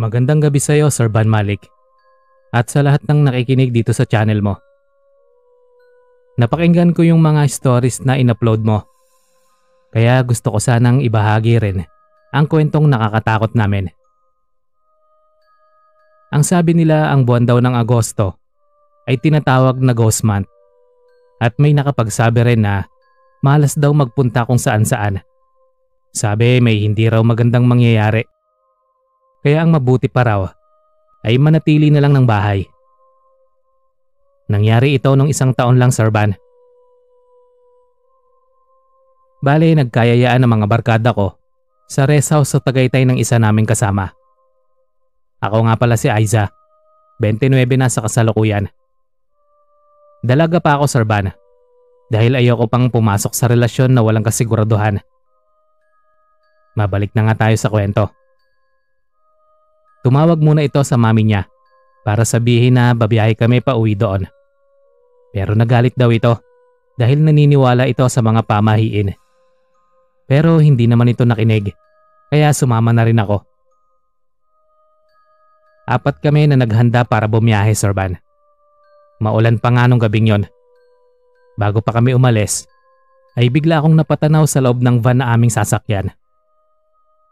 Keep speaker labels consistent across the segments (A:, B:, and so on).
A: Magandang gabi sa iyo, Sir Van Malik. At sa lahat ng nakikinig dito sa channel mo. Napakinggan ko yung mga stories na inupload mo. Kaya gusto ko sanang ibahagi rin ang kwentong nakakatakot namin. Ang sabi nila ang buwan daw ng Agosto ay tinatawag na ghost month. At may nakapagsabi rin na malas daw magpunta kung saan saan. Sabi may hindi raw magandang mangyayari kaya ang mabuti pa raw ay manatili na lang ng bahay. Nangyari ito nung isang taon lang, Sir Van. Bale, nagkayayaan ng mga barkada ko sa rest house sa Tagaytay ng isa naming kasama. Ako nga pala si Aiza. 29 na sa kasalukuyan. Dalaga pa ako, Sir Van. Dahil ayoko pang pumasok sa relasyon na walang kasiguraduhan. Mabalik na nga tayo sa kwento. Tumawag muna ito sa mami niya para sabihin na babiyahe kami pa uwi doon. Pero nagalit daw ito dahil naniniwala ito sa mga pamahiin. Pero hindi naman ito nakinig kaya sumama na rin ako. Apat kami na naghanda para bumiyahe, Sir Van. Maulan pa nga nung gabing yon. Bago pa kami umalis, ay bigla akong napatanaw sa loob ng van na aming sasakyan.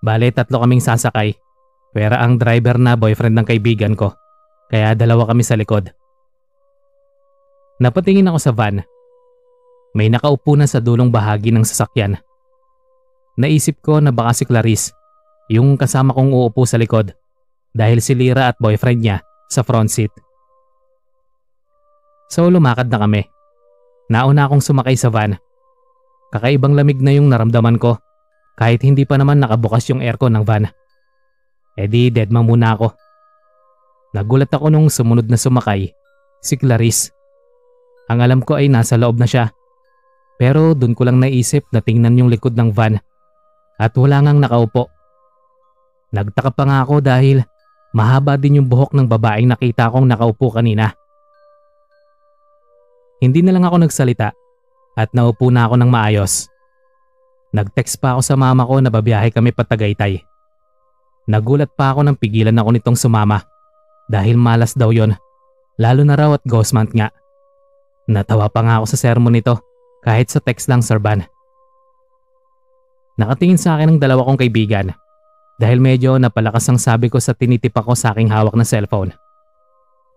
A: Bale, tatlo kaming sasakay Pera ang driver na boyfriend ng kaibigan ko, kaya dalawa kami sa likod. Napatingin ako sa van. May nakaupo na sa dulong bahagi ng sasakyan. Naisip ko na baka si Clarice, yung kasama kong uupo sa likod, dahil si Lira at boyfriend niya sa front seat. So lumakad na kami. Nauna akong sumakay sa van. Kakaibang lamig na yung naramdaman ko kahit hindi pa naman nakabukas yung aircon ng van. E di deadma muna ako. Nagulat ako nung sumunod na sumakay, si Clarice. Ang alam ko ay nasa loob na siya. Pero doon ko lang naisip na tingnan yung likod ng van at wala ngang nakaupo. Nagtaka pa nga ako dahil mahaba din yung buhok ng babaeng nakita kong nakaupo kanina. Hindi na lang ako nagsalita at naupo na ako ng maayos. Nag-text pa ako sa mama ko na babiyahe kami patagaytay. Nagulat pa ako nang pigilan ako nitong sumama. Dahil malas daw yon. Lalo na raw at ghost month nga. Natawa pa nga ako sa sermon nito kahit sa text lang Sir Van. Nakatingin sa akin ang dalawa kong kaibigan dahil medyo napalakas ang sabi ko sa tinitip ako sa aking hawak na cellphone.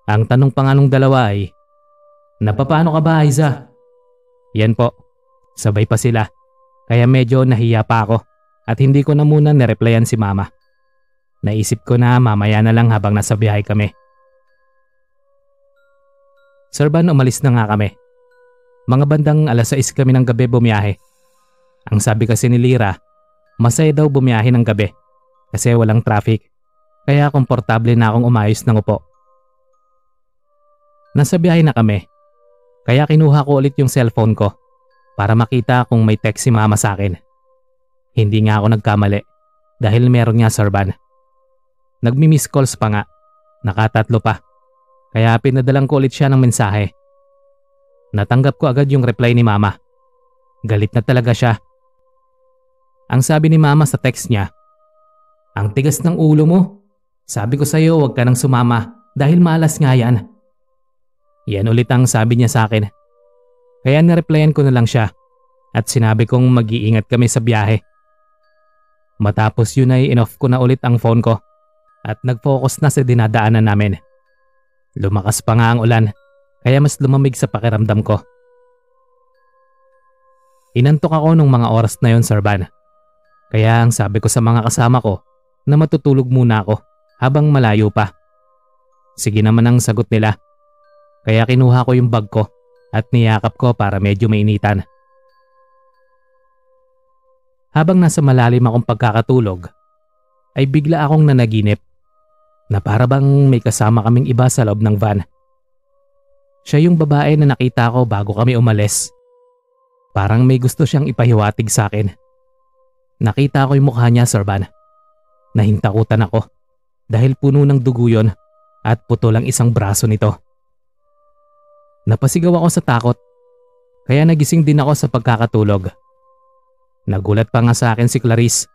A: Ang tanong pa nga nung dalawa ay, Napapaano ka ba Aiza? Yan po, sabay pa sila kaya medyo nahiya pa ako at hindi ko na muna nireplyan si mama. Naisip ko na mamaya na lang habang nasa biyahe kami. Sir Van, umalis na nga kami. Mga bandang alas 6 kami ng gabi bumiyahe. Ang sabi kasi ni Lira, masaya daw bumiyahe ng gabi kasi walang traffic kaya komportable na akong umayos ng upo. Nasa biyahe na kami kaya kinuha ko ulit yung cellphone ko para makita kung may text si mama sa akin. Hindi nga ako nagkamali dahil meron nga sorban. Nagmi-miss calls pa nga. Nakatatlo pa. Kaya pinadalang ko ulit siya ng mensahe. Natanggap ko agad yung reply ni mama. Galit na talaga siya. Ang sabi ni mama sa text niya, Ang tigas ng ulo mo. Sabi ko sa'yo huwag ka nang sumama dahil malas nga yan. Yan ulit ang sabi niya sa akin. Kaya nareplyan ko na lang siya at sinabi kong mag-iingat kami sa biyahe. Matapos yun ay in-off ko na ulit ang phone ko at nag-focus na sa dinadaanan namin. Lumakas pa nga ang ulan kaya mas lumamig sa pakiramdam ko. Inantok ako nung mga oras na yon Sir Van. Kaya ang sabi ko sa mga kasama ko na matutulog muna ako habang malayo pa. Sige naman ang sagot nila. Kaya kinuha ko yung bag ko at niyakap ko para medyo mainitan. Habang nasa malalim akong pagkakatulog, ay bigla akong nanaginip na para bang may kasama kaming iba sa loob ng van. Siya yung babae na nakita ko bago kami umalis. Parang may gusto siyang ipahiwatig sa akin. Nakita ko yung mukha niya, Sir Van. Nahintakutan ako dahil puno ng dugo yon at puto lang isang braso nito. Napasigaw ako sa takot kaya nagising din ako sa pagkakatulog. Nagulat pa nga sa akin si Clarice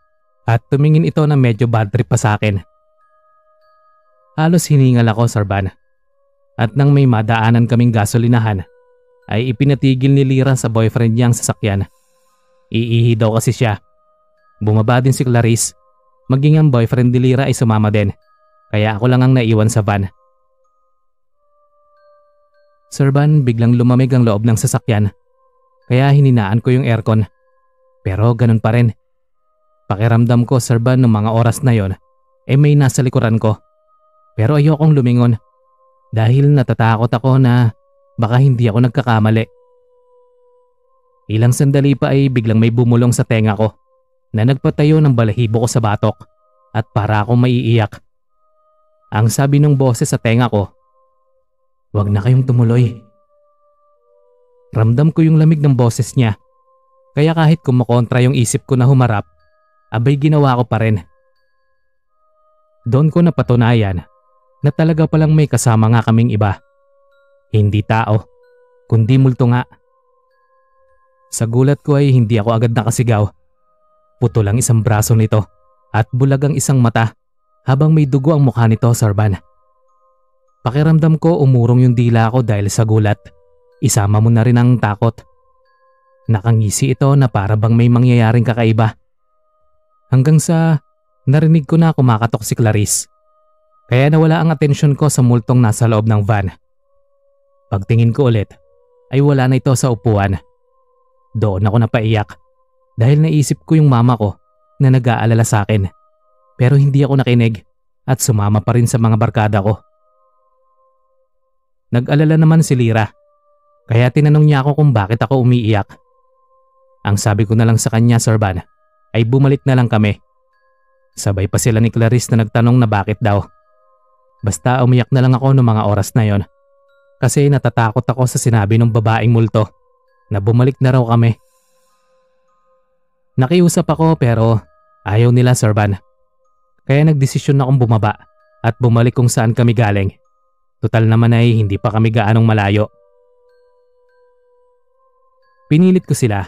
A: at tumingin ito na medyo bad trip pa sa akin. Halos hiningal ako, Sarban. At nang may madaanan kaming gasolinahan, ay ipinatigil ni Lira sa boyfriend niyang sasakyan. Iihi daw kasi siya. Bumaba din si Clarice, maging ang boyfriend ni Lira ay sumama din. Kaya ako lang ang naiwan sa van. Sarban biglang lumamig ang loob ng sasakyan. Kaya hininaan ko yung aircon. Pero ganun pa rin. Pakiramdam ko, Sarban, ng mga oras na yon, ay eh may nasa likuran ko pero ayokong lumingon dahil natatakot ako na baka hindi ako nagkakamali. Ilang sandali pa ay biglang may bumulong sa tenga ko na nagpatayo ng balahibo ko sa batok at para akong maiiyak. Ang sabi ng boses sa tenga ko, Huwag na kayong tumuloy. Ramdam ko yung lamig ng boses niya. Kaya kahit kumakontra yung isip ko na humarap, abay ginawa ko pa rin. Doon ko napatunayan na talaga palang may kasama nga kaming iba. Hindi tao, kundi multo nga. Sa gulat ko ay hindi ako agad nakasigaw. Puto lang isang braso nito at bulag ang isang mata habang may dugo ang mukha nito, Sarban. Pakiramdam ko umurong yung dila ko dahil sa gulat. Isama mo na rin ang takot. Nakangisi ito na para bang may mangyayaring kakaiba. Hanggang sa narinig ko na kumakatok si Clarice. Kaya nawala ang atensyon ko sa multong nasa loob ng van. Pagtingin ko ulit, ay wala na ito sa upuan. Doon ako napaiyak dahil naisip ko yung mama ko na nag-aalala sa akin. Pero hindi ako nakinig at sumama pa rin sa mga barkada ko. Nag-alala naman si Lira kaya tinanong niya ako kung bakit ako umiiyak. Ang sabi ko na lang sa kanya, Sir Van, ay bumalik na lang kami. Sabay pa sila ni Clarice na nagtanong na bakit daw. Basta umiyak na lang ako noong mga oras na yon. Kasi natatakot ako sa sinabi ng babaeng multo na bumalik na raw kami. Nakiusap ako pero ayaw nila Sirban. Kaya nagdesisyon na akong bumaba at bumalik kung saan kami galing. Total naman ay hindi pa kami gaanong malayo. Pinilit ko sila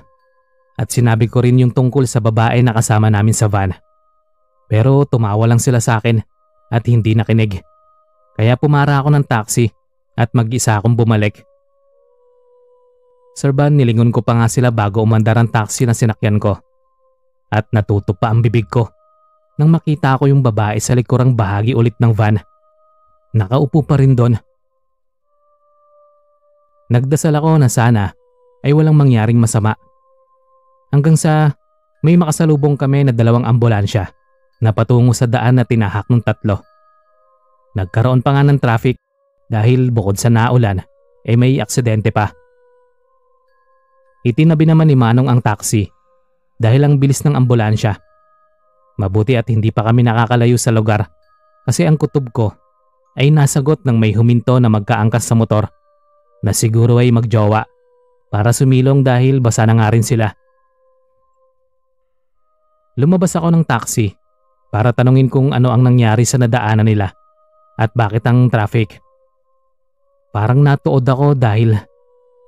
A: at sinabi ko rin yung tungkol sa babae na kasama namin sa van. Pero tumawa lang sila sa akin at hindi nakinig. Kaya pumara ako ng taxi at mag-isa akong bumalik. Sir Van, nilingon ko pa nga sila bago umandar ang taxi na sinakyan ko. At natuto pa ang bibig ko nang makita ko yung babae sa likurang bahagi ulit ng van. Nakaupo pa rin doon. Nagdasal ako na sana ay walang mangyaring masama. Hanggang sa may makasalubong kami na dalawang ambulansya na patungo sa daan na tinahak ng tatlo. Nagkaroon pa nga ng traffic dahil bukod sa naulan ay eh may aksidente pa. Itinabi naman ni Manong ang taxi dahil ang bilis ng ambulansya. Mabuti at hindi pa kami nakakalayo sa lugar kasi ang kutob ko ay nasagot ng may huminto na magkaangkas sa motor na siguro ay magjowa para sumilong dahil basa na nga rin sila. Lumabas ako ng taxi para tanungin kung ano ang nangyari sa nadaanan nila. At bakit ang traffic? Parang natuod ako dahil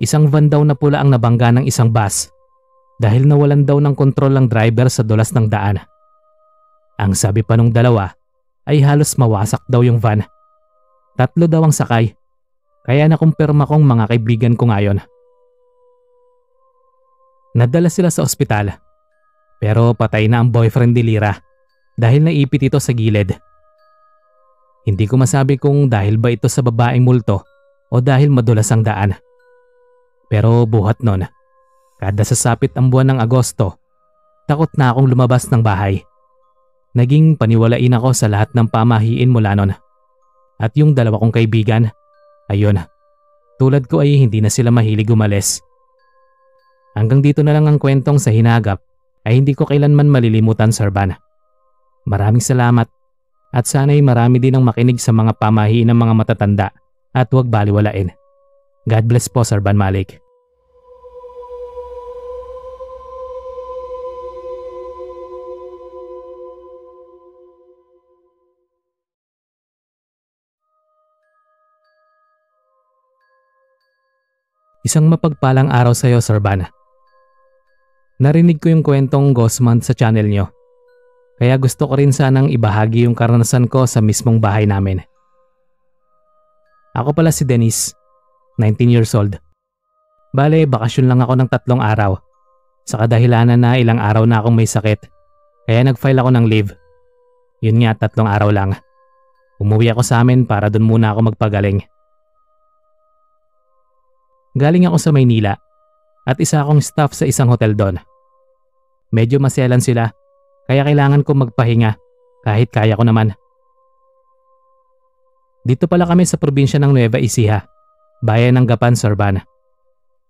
A: isang van daw na pula ang nabangga ng isang bus dahil nawalan daw ng kontrol ang driver sa dulas ng daan. Ang sabi pa nung dalawa ay halos mawasak daw yung van. Tatlo daw ang sakay kaya nakumpirma kong mga kaibigan ko ngayon. Nadala sila sa ospital pero patay na ang boyfriend ni Lira dahil naipit ito sa gilid. Hindi ko masabi kung dahil ba ito sa babaeng multo o dahil madulas ang daan. Pero buhat nun, kada sasapit ang buwan ng Agosto, takot na akong lumabas ng bahay. Naging paniwalain ako sa lahat ng pamahiin mula nun. At yung dalawa kong kaibigan, ayun, tulad ko ay hindi na sila mahilig umalis. Hanggang dito na lang ang kwentong sa hinagap ay hindi ko kailanman malilimutan, Sir Van. Maraming salamat at sana'y marami din ang makinig sa mga pamahiin ng mga matatanda at huwag baliwalain. God bless po Sir Ban Malik. Isang mapagpalang araw sa iyo, Sir Ban. Narinig ko yung kwentong Ghost Month sa channel niyo kaya gusto ko rin sanang ibahagi yung karanasan ko sa mismong bahay namin. Ako pala si Dennis, 19 years old. Bale, bakasyon lang ako ng tatlong araw. Sa kadahilanan na ilang araw na akong may sakit, kaya nag-file ako ng leave. Yun nga, tatlong araw lang. Umuwi ako sa amin para doon muna ako magpagaling. Galing ako sa Maynila at isa akong staff sa isang hotel doon. Medyo maselan sila kaya kailangan ko magpahinga kahit kaya ko naman. Dito pala kami sa probinsya ng Nueva Ecija, bayan ng Gapan, Sorbana.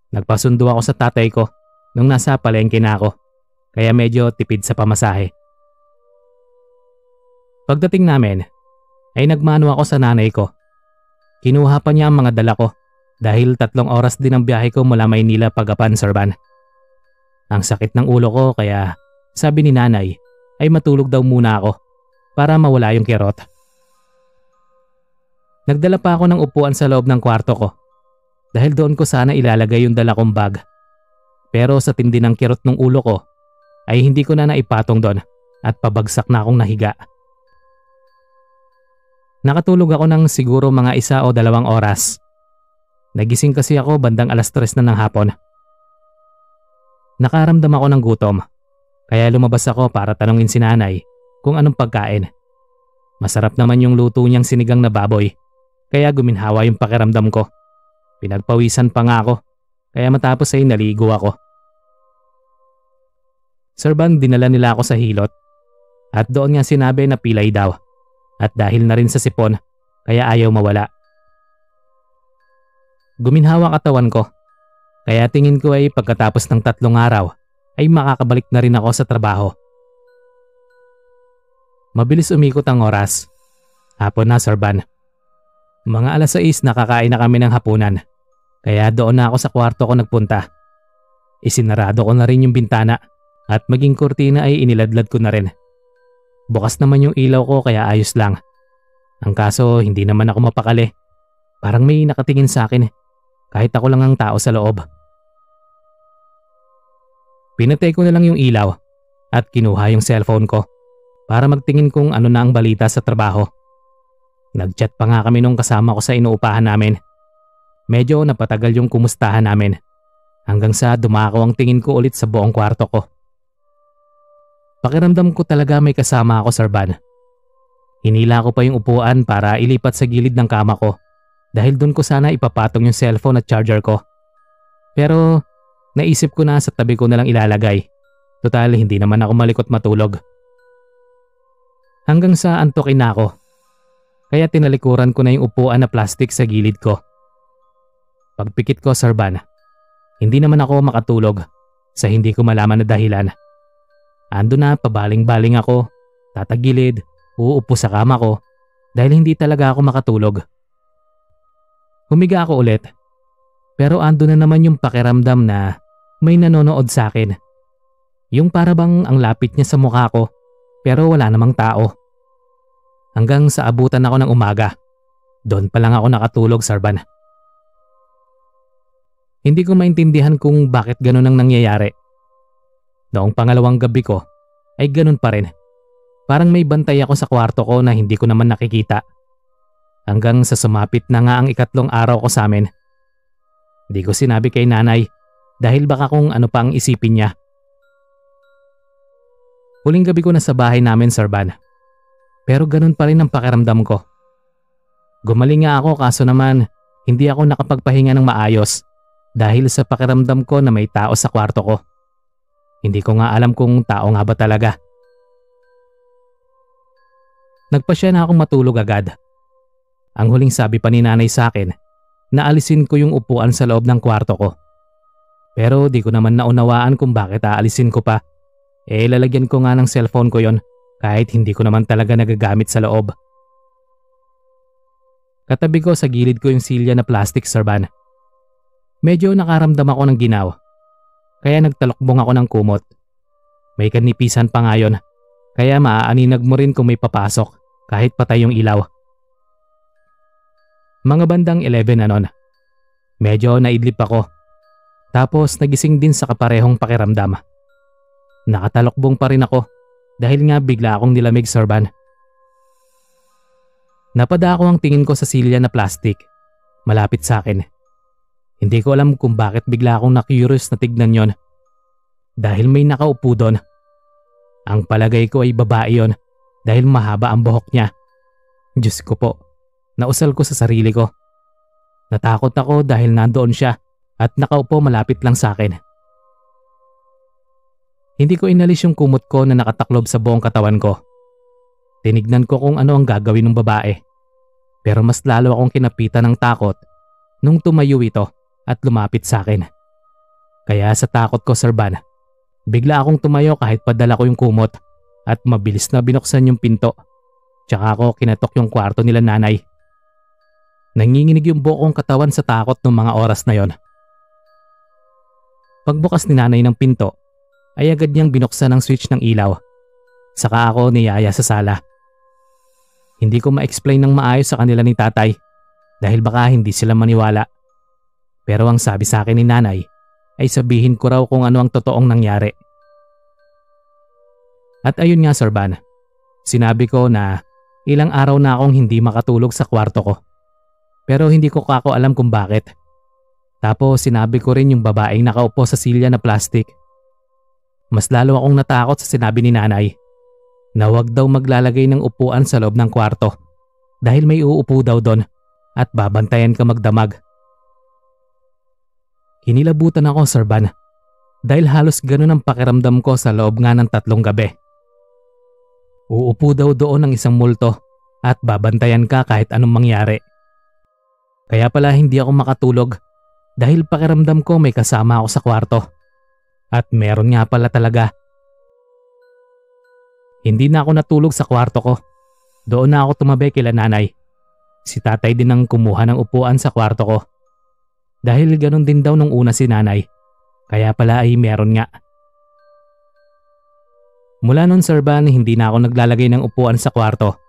A: Nagpasundo ako sa tatay ko nung nasa palengke na ako, kaya medyo tipid sa pamasahe. Pagdating namin, ay nagmano ako sa nanay ko. Kinuha pa niya ang mga dala ko dahil tatlong oras din ang biyahe ko mula Maynila Gapan, Sorban. Ang sakit ng ulo ko kaya sabi ni nanay ay matulog daw muna ako para mawala yung kirot. Nagdala pa ako ng upuan sa loob ng kwarto ko dahil doon ko sana ilalagay yung dala kong bag. Pero sa tindi ng kirot ng ulo ko ay hindi ko na naipatong doon at pabagsak na akong nahiga. Nakatulog ako ng siguro mga isa o dalawang oras. Nagising kasi ako bandang alas tres na ng hapon. Nakaramdam ako ng gutom kaya lumabas ako para tanongin si nanay kung anong pagkain. Masarap naman yung luto niyang sinigang na baboy. Kaya guminhawa yung pakiramdam ko. Pinagpawisan pa nga ako. Kaya matapos ay naligo ako. Sir Bang dinala nila ako sa hilot. At doon nga sinabi na pilay daw. At dahil na rin sa sipon, kaya ayaw mawala. Guminhawa katawan ko. Kaya tingin ko ay pagkatapos ng tatlong araw, ay makakabalik na rin ako sa trabaho. Mabilis umikot ang oras. Hapon na, Sir Van. Mga alas 6 nakakain na kami ng hapunan. Kaya doon na ako sa kwarto ko nagpunta. Isinarado ko na rin yung bintana at maging kurtina ay iniladlad ko na rin. Bukas naman yung ilaw ko kaya ayos lang. Ang kaso hindi naman ako mapakali. Parang may nakatingin sa akin. Kahit ako lang ang tao sa loob. Pinatay ko na lang yung ilaw at kinuha yung cellphone ko para magtingin kung ano na ang balita sa trabaho. Nagchat pa nga kami nung kasama ko sa inuupahan namin. Medyo napatagal yung kumustahan namin hanggang sa dumako ang tingin ko ulit sa buong kwarto ko. Pakiramdam ko talaga may kasama ako, Sarban. Hinila ko pa yung upuan para ilipat sa gilid ng kama ko dahil doon ko sana ipapatong yung cellphone at charger ko. Pero Naisip ko na sa tabi ko na lang ilalagay. Total, hindi naman ako malikot matulog. Hanggang sa antokin na ako. Kaya tinalikuran ko na yung upuan na plastic sa gilid ko. Pagpikit ko, Sarban. Hindi naman ako makatulog sa hindi ko malaman na dahilan. Ando na, pabaling-baling ako, tatagilid, uupo sa kama ko dahil hindi talaga ako makatulog. Humiga ako ulit pero ando na naman yung pakiramdam na may nanonood sa akin. Yung parabang ang lapit niya sa mukha ko pero wala namang tao. Hanggang sa abutan ako ng umaga. Doon pa lang ako nakatulog, Sarban. Hindi ko maintindihan kung bakit ganun ang nangyayari. Noong pangalawang gabi ko, ay ganun pa rin. Parang may bantay ako sa kwarto ko na hindi ko naman nakikita. Hanggang sa sumapit na nga ang ikatlong araw ko sa amin hindi ko sinabi kay nanay dahil baka kung ano pa ang isipin niya. Huling gabi ko na sa bahay namin, Sir Van. Pero ganun pa rin ang pakiramdam ko. Gumaling nga ako kaso naman hindi ako nakapagpahinga ng maayos dahil sa pakiramdam ko na may tao sa kwarto ko. Hindi ko nga alam kung tao nga ba talaga. Nagpa siya na akong matulog agad. Ang huling sabi pa ni nanay sa akin naalisin ko yung upuan sa loob ng kwarto ko. Pero di ko naman naunawaan kung bakit aalisin ko pa. Eh lalagyan ko nga ng cellphone ko yon kahit hindi ko naman talaga nagagamit sa loob. Katabi ko sa gilid ko yung silya na plastic sarban. Medyo nakaramdam ako ng ginaw. Kaya nagtalokbong ako ng kumot. May kanipisan pa ngayon. Kaya maaaninag mo rin kung may papasok kahit patay yung ilaw. Mga bandang 11 anon. Medyo naidlip ako. Tapos nagising din sa kaparehong pakiramdam. Nakatalokbong pa rin ako dahil nga bigla akong nilamig sorban. Napada ako ang tingin ko sa silya na plastic. Malapit sa akin. Hindi ko alam kung bakit bigla akong na-curious na tignan yon. Dahil may nakaupo doon. Ang palagay ko ay babae yon dahil mahaba ang buhok niya. Diyos ko po, Nausal ko sa sarili ko. Natakot ako dahil nandoon siya at nakaupo malapit lang sa akin. Hindi ko inalis yung kumot ko na nakataklob sa buong katawan ko. Tinignan ko kung ano ang gagawin ng babae. Pero mas lalo akong kinapitan ng takot nung tumayo ito at lumapit sa akin. Kaya sa takot ko, Sir Van, bigla akong tumayo kahit padala ko yung kumot at mabilis na binuksan yung pinto. Tsaka ako kinatok yung kwarto nila nanay. Nanginginig yung buong katawan sa takot ng mga oras na yon. Pagbukas ni nanay ng pinto, ay agad niyang binuksan ang switch ng ilaw. Saka ako niyaya sa sala. Hindi ko ma-explain ng maayos sa kanila ni tatay dahil baka hindi sila maniwala. Pero ang sabi sa akin ni nanay ay sabihin ko raw kung ano ang totoong nangyari. At ayun nga Sir Van, sinabi ko na ilang araw na akong hindi makatulog sa kwarto ko. Pero hindi ko kako alam kung bakit. Tapos sinabi ko rin yung babaeng nakaupo sa silya na plastic. Mas lalo akong natakot sa sinabi ni nanay na huwag daw maglalagay ng upuan sa loob ng kwarto dahil may uupo daw doon at babantayan ka magdamag. Kinilabutan ako, Sir Van, dahil halos ganun ang pakiramdam ko sa loob nga ng tatlong gabi. Uupo daw doon ang isang multo at babantayan ka kahit anong mangyari. Kaya pala hindi ako makatulog dahil pakiramdam ko may kasama ako sa kwarto. At meron nga pala talaga. Hindi na ako natulog sa kwarto ko. Doon na ako tumabi kila nanay. Si tatay din ang kumuha ng upuan sa kwarto ko. Dahil ganun din daw nung una si nanay. Kaya pala ay meron nga. Mula nun Sir Van, hindi na ako naglalagay ng upuan sa kwarto.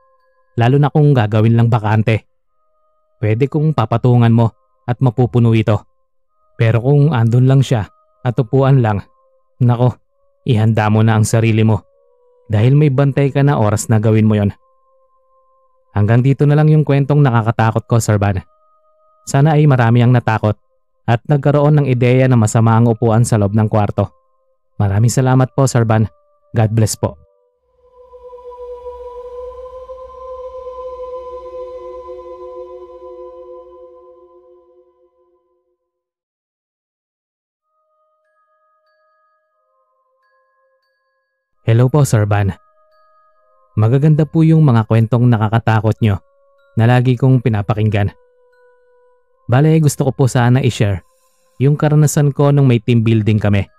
A: Lalo na kung gagawin lang bakante pwede kong papatungan mo at mapupuno ito. Pero kung andun lang siya at upuan lang, nako, ihanda mo na ang sarili mo dahil may bantay ka na oras na gawin mo yon. Hanggang dito na lang yung kwentong nakakatakot ko, Sir Van. Sana ay marami ang natakot at nagkaroon ng ideya na masama ang upuan sa loob ng kwarto. Maraming salamat po, Sir Van. God bless po. Hello po Sir Van. Magaganda po yung mga kwentong nakakatakot nyo na lagi kong pinapakinggan. Bale gusto ko po sana i-share yung karanasan ko nung may team building kami.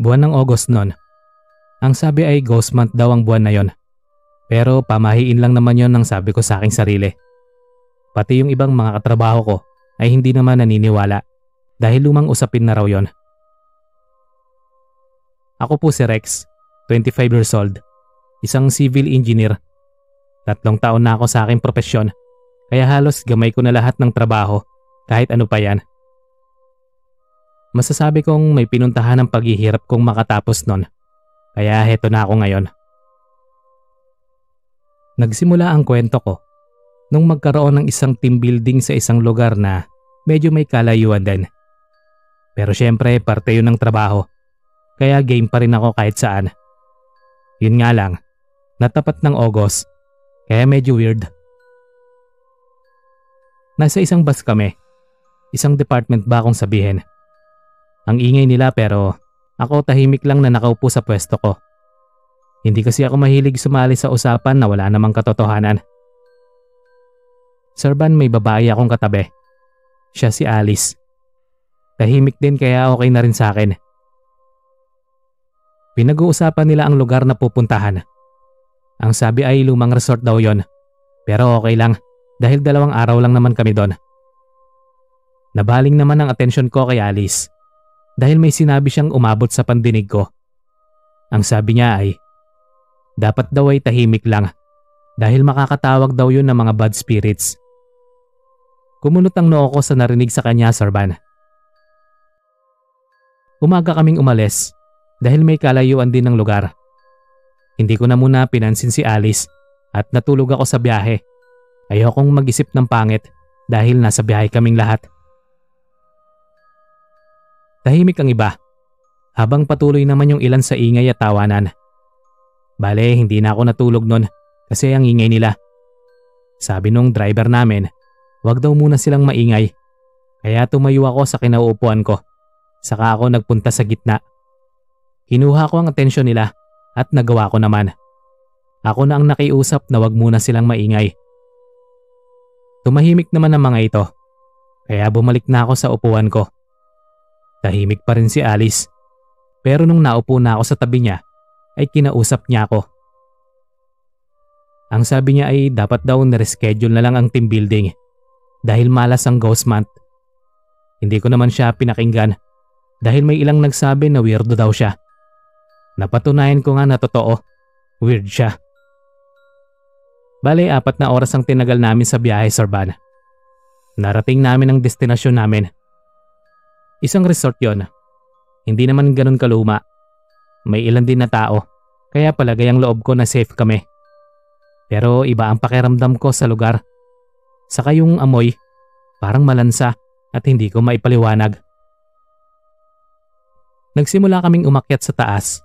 A: Buwan ng August noon. Ang sabi ay ghost month daw ang buwan na yon. Pero pamahiin lang naman yon ang sabi ko sa aking sarili. Pati yung ibang mga katrabaho ko ay hindi naman naniniwala dahil lumang usapin na raw yon. Ako po si Rex, 25 years old, isang civil engineer. Tatlong taon na ako sa aking propesyon, kaya halos gamay ko na lahat ng trabaho, kahit ano pa yan. Masasabi kong may pinuntahan ng paghihirap kong makatapos nun, kaya heto na ako ngayon. Nagsimula ang kwento ko nung magkaroon ng isang team building sa isang lugar na medyo may kalayuan din. Pero syempre parte yun ng trabaho kaya game pa rin ako kahit saan. Yun nga lang, natapat ng August, kaya medyo weird. Nasa isang bus kami, isang department ba akong sabihin. Ang ingay nila pero ako tahimik lang na nakaupo sa pwesto ko. Hindi kasi ako mahilig sumali sa usapan na wala namang katotohanan. Sir Van, may babae akong katabi. Siya si Alice. Tahimik din kaya okay na rin sa akin. Pinag-uusapan nila ang lugar na pupuntahan. Ang sabi ay lumang resort daw yon. Pero okay lang dahil dalawang araw lang naman kami doon. Nabaling naman ang atensyon ko kay Alice dahil may sinabi siyang umabot sa pandinig ko. Ang sabi niya ay, dapat daw ay tahimik lang dahil makakatawag daw yun ng mga bad spirits. Kumunot ang noo ko sa narinig sa kanya, Sarban. Umaga kaming umalis dahil may kalayuan din ng lugar. Hindi ko na muna pinansin si Alice at natulog ako sa biyahe. Ayokong mag-isip ng pangit dahil nasa biyahe kaming lahat. Tahimik ang iba habang patuloy naman yung ilan sa ingay at tawanan. Bale, hindi na ako natulog nun kasi ang ingay nila. Sabi nung driver namin, wag daw muna silang maingay. Kaya tumayo ako sa kinauupuan ko. Saka ako nagpunta sa gitna. Hinuha ko ang atensyon nila at nagawa ko naman. Ako na ang nakiusap na wag muna silang maingay. Tumahimik naman ang mga ito kaya bumalik na ako sa upuan ko. Tahimik pa rin si Alice pero nung naupo na ako sa tabi niya ay kinausap niya ako. Ang sabi niya ay dapat daw na-reschedule na lang ang team building dahil malas ang ghost month. Hindi ko naman siya pinakinggan dahil may ilang nagsabi na weirdo daw siya. Napatunayan ko nga na totoo. Weird siya. Bale, apat na oras ang tinagal namin sa biyahe sa Urbana. Narating namin ang destinasyon namin. Isang resort yon. Hindi naman ganun kaluma. May ilan din na tao, kaya palagay ang loob ko na safe kami. Pero iba ang pakiramdam ko sa lugar. Saka yung amoy, parang malansa at hindi ko maipaliwanag. Nagsimula kaming umakyat sa taas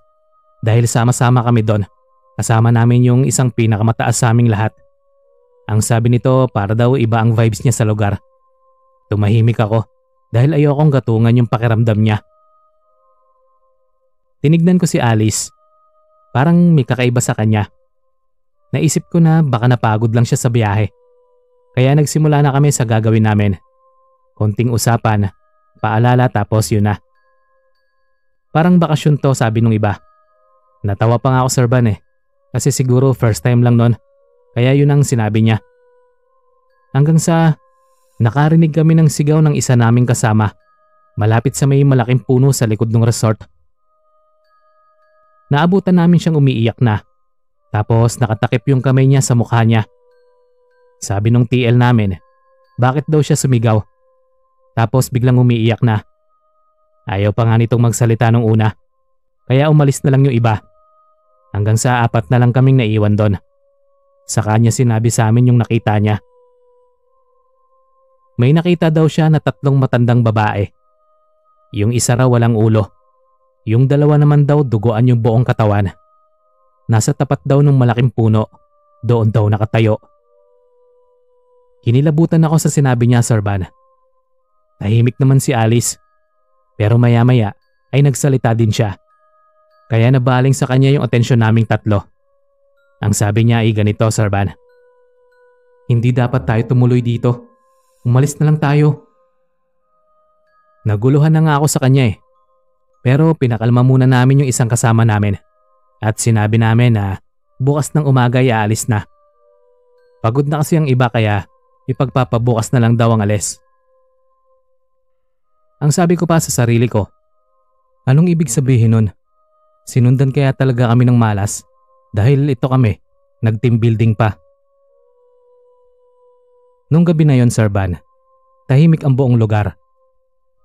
A: dahil sama-sama kami doon, kasama namin yung isang pinakamataas sa aming lahat. Ang sabi nito para daw iba ang vibes niya sa lugar. Tumahimik ako dahil ayokong gatungan yung pakiramdam niya. Tinignan ko si Alice. Parang may kakaiba sa kanya. Naisip ko na baka napagod lang siya sa biyahe. Kaya nagsimula na kami sa gagawin namin. Konting usapan, paalala tapos yun na. Parang bakasyon to sabi nung iba. Natawa pa nga ako Sir Van eh. Kasi siguro first time lang noon. Kaya yun ang sinabi niya. Hanggang sa nakarinig kami ng sigaw ng isa naming kasama malapit sa may malaking puno sa likod ng resort. Naabutan namin siyang umiiyak na. Tapos nakatakip yung kamay niya sa mukha niya. Sabi nung TL namin, bakit daw siya sumigaw? Tapos biglang umiiyak na. Ayaw pa nga nitong magsalita nung una. Kaya umalis na lang yung iba. Hanggang sa apat na lang kaming naiwan doon. Sa kanya sinabi sa amin yung nakita niya. May nakita daw siya na tatlong matandang babae. Yung isa raw walang ulo. Yung dalawa naman daw duguan yung buong katawan. Nasa tapat daw ng malaking puno. Doon daw nakatayo. Kinilabutan ako sa sinabi niya, Sir Van. Tahimik naman si Alice. Pero maya-maya ay nagsalita din siya. Kaya nabaling sa kanya yung atensyon naming tatlo. Ang sabi niya ay ganito, Sarban. Hindi dapat tayo tumuloy dito. Umalis na lang tayo. Naguluhan na nga ako sa kanya eh. Pero pinakalma muna namin yung isang kasama namin. At sinabi namin na bukas ng umaga ay aalis na. Pagod na kasi ang iba kaya ipagpapabukas na lang daw ang alis. Ang sabi ko pa sa sarili ko, anong ibig sabihin nun? Sinundan kaya talaga kami ng malas dahil ito kami, nag-team building pa. Nung gabi na yon, Sir Van, tahimik ang buong lugar.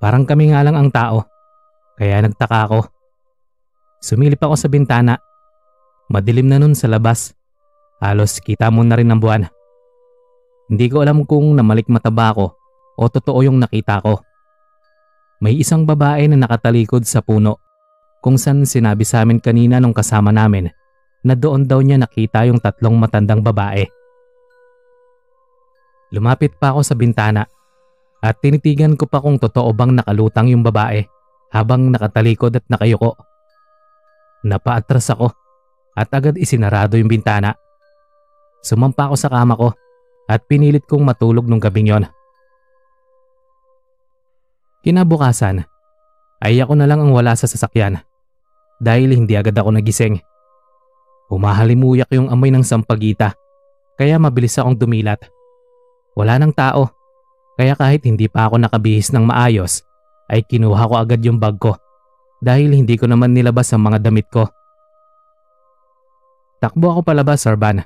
A: Parang kami nga lang ang tao. Kaya nagtaka ako. Sumilip ako sa bintana. Madilim na nun sa labas. Halos kita mo na rin ang buwan. Hindi ko alam kung namalik mata ba ako o totoo yung nakita ko. May isang babae na nakatalikod sa puno kung saan sinabi sa amin kanina nung kasama namin na doon daw niya nakita yung tatlong matandang babae. Lumapit pa ako sa bintana at tinitigan ko pa kung totoo bang nakalutang yung babae habang nakatalikod at nakayuko. Napaatras ako at agad isinarado yung bintana. Sumampa ako sa kama ko at pinilit kong matulog nung gabing yon. Kinabukasan, ay ako na lang ang wala sa sasakyan dahil hindi agad ako nagising. Humahalimuyak yung amoy ng sampagita kaya mabilis akong dumilat. Wala nang tao kaya kahit hindi pa ako nakabihis ng maayos ay kinuha ko agad yung bag ko dahil hindi ko naman nilabas ang mga damit ko. Takbo ako palabas, Sarban.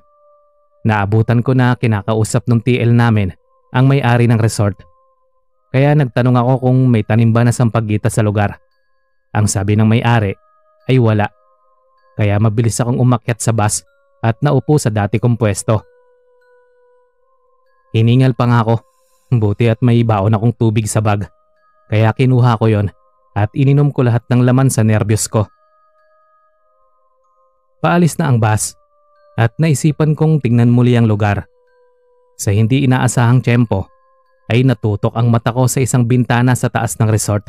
A: Naabutan ko na kinakausap ng TL namin ang may-ari ng resort. Kaya nagtanong ako kung may tanim ba na sampagita sa lugar. Ang sabi ng may-ari ay wala. Kaya mabilis akong umakyat sa bus at naupo sa dati kong pwesto. Hiningal pa nga ako. Buti at may baon akong tubig sa bag. Kaya kinuha ko yon at ininom ko lahat ng laman sa nervyos ko. Paalis na ang bus at naisipan kong tingnan muli ang lugar. Sa hindi inaasahang tiyempo ay natutok ang mata ko sa isang bintana sa taas ng resort.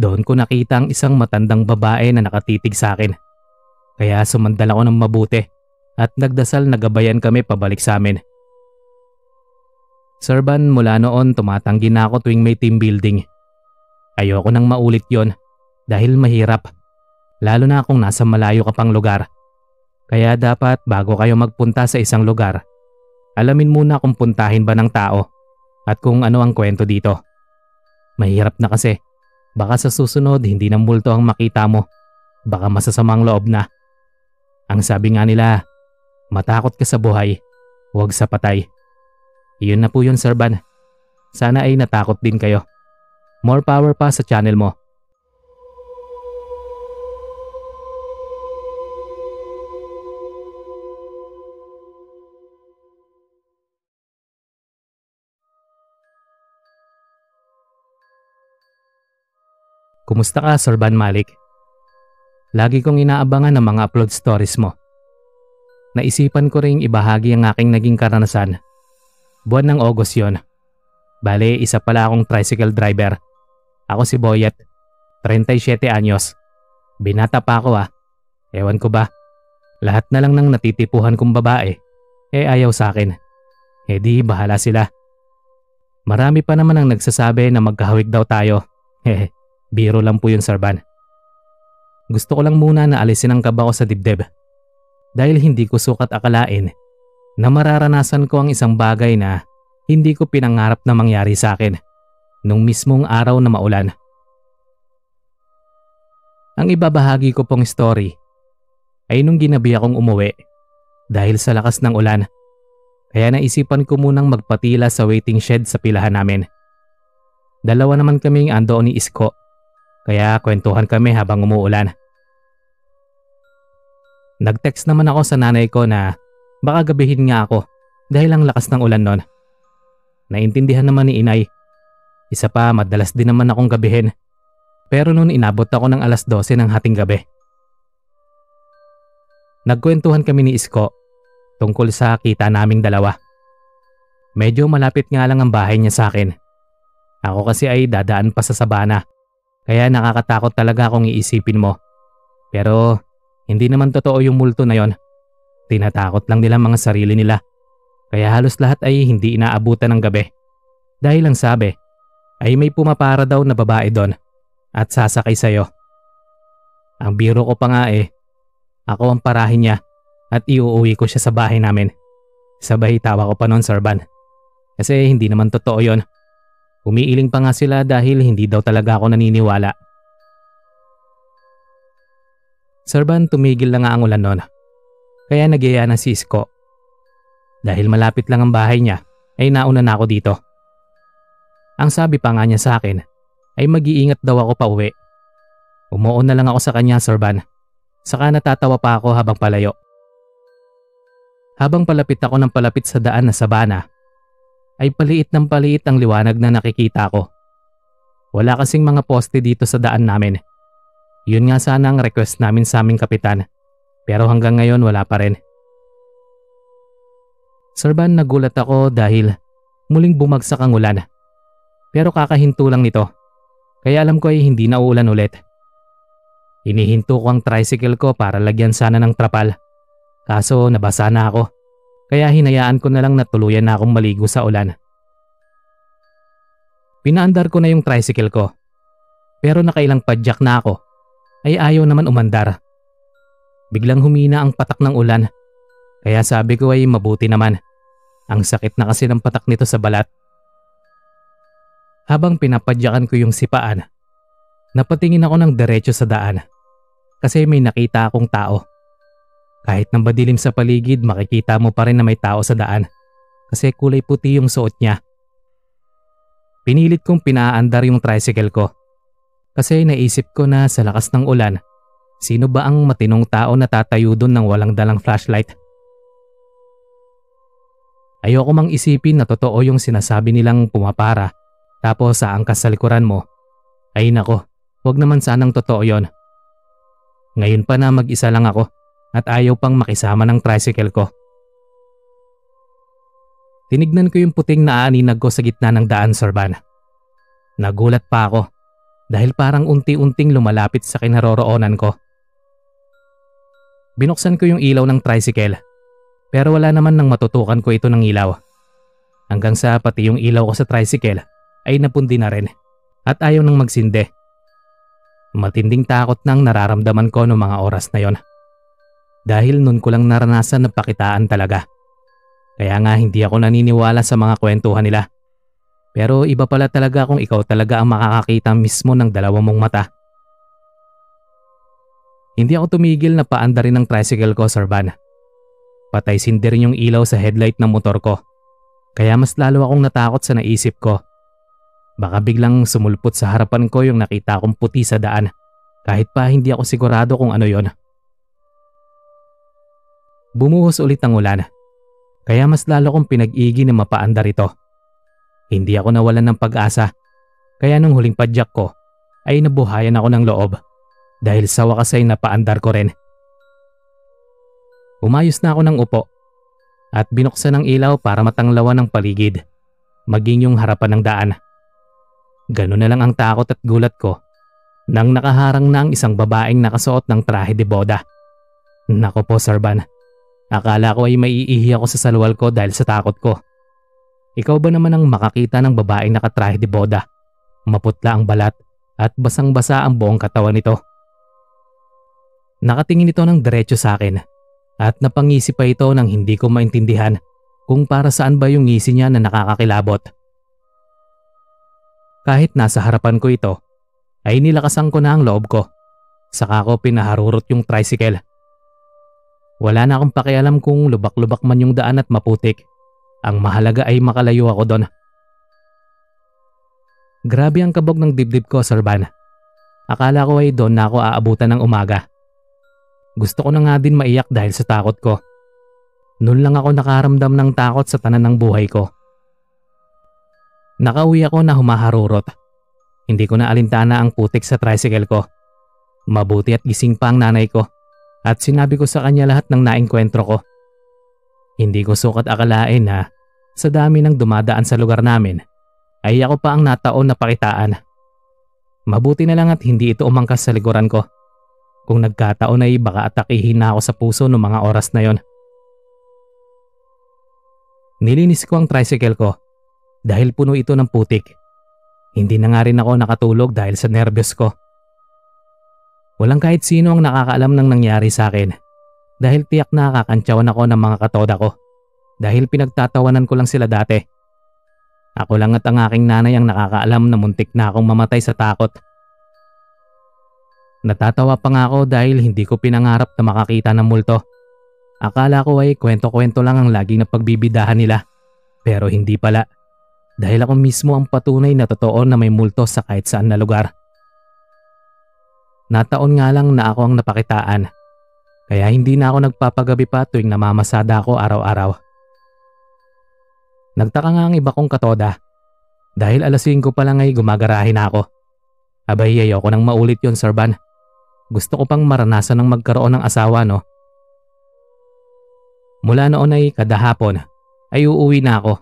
A: Doon ko nakita ang isang matandang babae na nakatitig sa akin. Kaya sumandal ako ng mabuti at nagdasal na gabayan kami pabalik sa amin. Serban mula noon tumatanggi na ako tuwing may team building. Ayoko nang maulit yon dahil mahirap. Lalo na kung nasa malayo ka pang lugar. Kaya dapat bago kayo magpunta sa isang lugar, alamin muna kung puntahin ba ng tao at kung ano ang kwento dito. Mahirap na kasi Baka sa susunod hindi na multo ang makita mo. Baka masasamang loob na. Ang sabi nga nila, matakot ka sa buhay, huwag sa patay. Iyon na po yun Sir Van. Sana ay natakot din kayo. More power pa sa channel mo. Kumusta ka, Sir Malik? Lagi kong inaabangan ang mga upload stories mo. Naisipan ko ring ibahagi ang aking naging karanasan. Buwan ng August yon. Bale, isa pala akong tricycle driver. Ako si Boyet, 37 anyos. Binata pa ako ah. Ewan ko ba. Lahat na lang ng natitipuhan kong babae, eh ayaw sa akin. Eh di, bahala sila. Marami pa naman ang nagsasabi na magkahawig daw tayo. Hehe. Biro lang po yun, Sir Van. Gusto ko lang muna na alisin ang kaba ko sa dibdib. Dahil hindi ko sukat akalain na mararanasan ko ang isang bagay na hindi ko pinangarap na mangyari sa akin nung mismong araw na maulan. Ang ibabahagi ko pong story ay nung ginabi akong umuwi dahil sa lakas ng ulan. Kaya naisipan ko munang magpatila sa waiting shed sa pilahan namin. Dalawa naman kaming ando ni Isko kaya kwentuhan kami habang umuulan. Nag-text naman ako sa nanay ko na baka gabihin nga ako dahil ang lakas ng ulan nun. Naintindihan naman ni inay. Isa pa madalas din naman akong gabihin. Pero noon inabot ako ng alas 12 ng hating gabi. Nagkwentuhan kami ni Isko tungkol sa kita naming dalawa. Medyo malapit nga lang ang bahay niya sa akin. Ako kasi ay dadaan pa sa sabana kaya nakakatakot talaga kung iisipin mo. Pero hindi naman totoo yung multo na yon. Tinatakot lang nila mga sarili nila. Kaya halos lahat ay hindi inaabutan ng gabi. Dahil ang sabi, ay may pumapara daw na babae doon at sasakay sa'yo. Ang biro ko pa nga eh, ako ang parahin niya at iuuwi ko siya sa bahay namin. Sabay tawa ko pa noon, Sir Van. Kasi hindi naman totoo yon. Umiiling pa nga sila dahil hindi daw talaga ako naniniwala. Sarban tumigil na nga ang ulan noon. Kaya nagyaya na si Isko. Dahil malapit lang ang bahay niya, ay nauna na ako dito. Ang sabi pa nga niya sa akin, ay mag-iingat daw ako pa uwi. Umuon na lang ako sa kanya, Sarban. Saka natatawa pa ako habang palayo. Habang palapit ako ng palapit sa daan na sabana, ay paliit ng paliit ang liwanag na nakikita ko. Wala kasing mga poste dito sa daan namin. Yun nga sana ang request namin sa aming kapitan. Pero hanggang ngayon wala pa rin. Sir Van, nagulat ako dahil muling bumagsak ang ulan. Pero kakahinto lang nito. Kaya alam ko ay hindi na uulan ulit. Inihinto ko ang tricycle ko para lagyan sana ng trapal. Kaso nabasa na ako kaya hinayaan ko na lang na tuluyan na akong maligo sa ulan. Pinaandar ko na yung tricycle ko. Pero nakailang padyak na ako ay ayaw naman umandar. Biglang humina ang patak ng ulan. Kaya sabi ko ay mabuti naman. Ang sakit na kasi ng patak nito sa balat. Habang pinapadyakan ko yung sipaan, napatingin ako ng diretso sa daan. Kasi may nakita akong tao. Kahit nang badilim sa paligid, makikita mo pa rin na may tao sa daan kasi kulay puti yung suot niya. Pinilit kong pinaandar yung tricycle ko kasi naisip ko na sa lakas ng ulan, sino ba ang matinong tao na tatayo doon ng walang dalang flashlight? Ayoko mang isipin na totoo yung sinasabi nilang pumapara tapos sa ang kasalikuran mo. Ay nako, wag naman sanang totoo yon. Ngayon pa na mag-isa lang ako at ayaw pang makisama ng tricycle ko. Tinignan ko yung puting na aninag ko sa gitna ng daan, Sir Van. Nagulat pa ako dahil parang unti-unting lumalapit sa kinaroroonan ko. Binuksan ko yung ilaw ng tricycle pero wala naman nang matutukan ko ito ng ilaw. Hanggang sa pati yung ilaw ko sa tricycle ay napundi na rin at ayaw nang magsinde. Matinding takot nang nararamdaman ko noong mga oras na yon dahil noon ko lang naranasan na pakitaan talaga. Kaya nga hindi ako naniniwala sa mga kwentuhan nila. Pero iba pala talaga kung ikaw talaga ang makakakita mismo ng dalawa mong mata. Hindi ako tumigil na paanda rin ng tricycle ko, Sarvan. Patay sinder yung ilaw sa headlight ng motor ko. Kaya mas lalo akong natakot sa naisip ko. Baka biglang sumulpot sa harapan ko yung nakita kong puti sa daan kahit pa hindi ako sigurado kung ano yon. Bumuhos ulit ang ulan. Kaya mas lalo kong pinag-igi na mapaandar ito. Hindi ako nawalan ng pag-asa. Kaya nung huling padyak ko, ay nabuhayan ako ng loob. Dahil sa wakas ay napaandar ko rin. Umayos na ako ng upo at binuksan ang ilaw para matanglawan ang paligid, maging yung harapan ng daan. Ganun na lang ang takot at gulat ko nang nakaharang na ang isang babaeng nakasuot ng trahe de boda. Nako po, Sarban. Akala ko ay maiihi ako sa salwal ko dahil sa takot ko. Ikaw ba naman ang makakita ng babaeng nakatrahe de boda? Maputla ang balat at basang-basa ang buong katawan nito. Nakatingin ito ng diretso sa akin at napangisip pa ito nang hindi ko maintindihan kung para saan ba yung ngisi niya na nakakakilabot. Kahit nasa harapan ko ito, ay nilakasan ko na ang loob ko. Saka ko pinaharurot yung tricycle wala na akong pakialam kung lubak-lubak man yung daan at maputik. Ang mahalaga ay makalayo ako doon. Grabe ang kabog ng dibdib ko, Sir Van. Akala ko ay doon na ako aabutan ng umaga. Gusto ko na nga din maiyak dahil sa takot ko. Noon lang ako nakaramdam ng takot sa tanan ng buhay ko. Nakauwi ako na humaharurot. Hindi ko na alintana ang putik sa tricycle ko. Mabuti at gising pa ang nanay ko at sinabi ko sa kanya lahat ng naengkwentro ko. Hindi ko sukat akalain na sa dami ng dumadaan sa lugar namin ay ako pa ang nataon na pakitaan. Mabuti na lang at hindi ito umangkas sa likuran ko. Kung nagkataon ay baka atakihin na ako sa puso noong mga oras na yon. Nilinis ko ang tricycle ko dahil puno ito ng putik. Hindi na nga rin ako nakatulog dahil sa nervyos ko. Walang kahit sino ang nakakaalam ng nangyari sa akin dahil tiyak na kakantsawan ako ng mga katoda ko dahil pinagtatawanan ko lang sila dati. Ako lang at ang aking nanay ang nakakaalam na muntik na akong mamatay sa takot. Natatawa pa nga ako dahil hindi ko pinangarap na makakita ng multo. Akala ko ay kwento-kwento lang ang laging napagbibidahan nila. Pero hindi pala. Dahil ako mismo ang patunay na totoo na may multo sa kahit saan na lugar. Nataon nga lang na ako ang napakitaan. Kaya hindi na ako nagpapagabi pa tuwing namamasada ako araw-araw. Nagtaka nga ang iba kong katoda. Dahil alas 5 pa lang ay gumagarahin ako. Abay ayoko nang maulit yon Sir Van. Gusto ko pang maranasan ng magkaroon ng asawa no. Mula noon ay kada hapon ay uuwi na ako.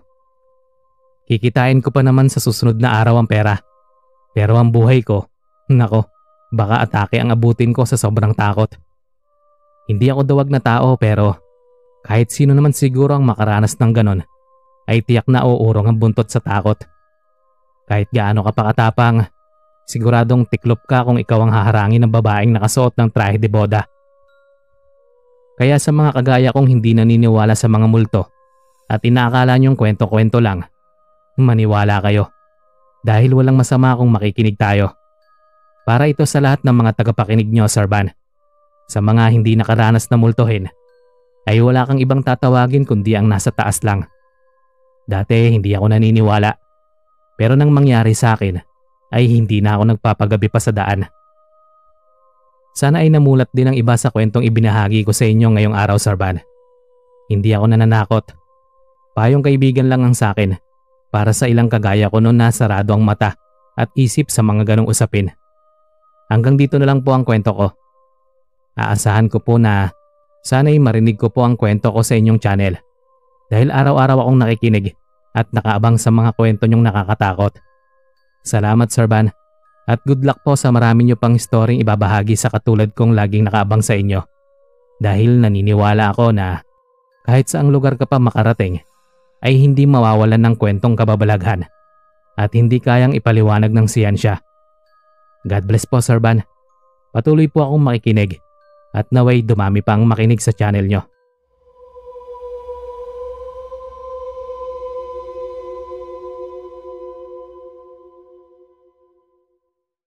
A: Kikitain ko pa naman sa susunod na araw ang pera. Pero ang buhay ko, nako, Baka atake ang abutin ko sa sobrang takot. Hindi ako duwag na tao pero kahit sino naman siguro ang makaranas ng ganon ay tiyak na uurong ang buntot sa takot. Kahit gaano ka pakatapang, siguradong tiklop ka kung ikaw ang haharangin ng babaeng nakasuot ng trahe de boda. Kaya sa mga kagaya kong hindi naniniwala sa mga multo at inakala niyong kwento-kwento lang, maniwala kayo. Dahil walang masama kung makikinig tayo para ito sa lahat ng mga tagapakinig nyo, Sir Van. Sa mga hindi nakaranas na multuhin, ay wala kang ibang tatawagin kundi ang nasa taas lang. Dati hindi ako naniniwala. Pero nang mangyari sa akin, ay hindi na ako nagpapagabi pa sa daan. Sana ay namulat din ang iba sa kwentong ibinahagi ko sa inyo ngayong araw, Sarban. Hindi ako nananakot. Payong kaibigan lang ang sakin para sa ilang kagaya ko noon na sarado ang mata at isip sa mga ganong usapin. Hanggang dito na lang po ang kwento ko. Aasahan ko po na sana'y marinig ko po ang kwento ko sa inyong channel. Dahil araw-araw akong nakikinig at nakaabang sa mga kwento nyong nakakatakot. Salamat Sir Van at good luck po sa marami niyo pang storyng ibabahagi sa katulad kong laging nakaabang sa inyo. Dahil naniniwala ako na kahit saang lugar ka pa makarating ay hindi mawawalan ng kwentong kababalaghan at hindi kayang ipaliwanag ng siyensya. God bless po Sir Van. Patuloy po akong makikinig at naway dumami pang makinig sa channel nyo.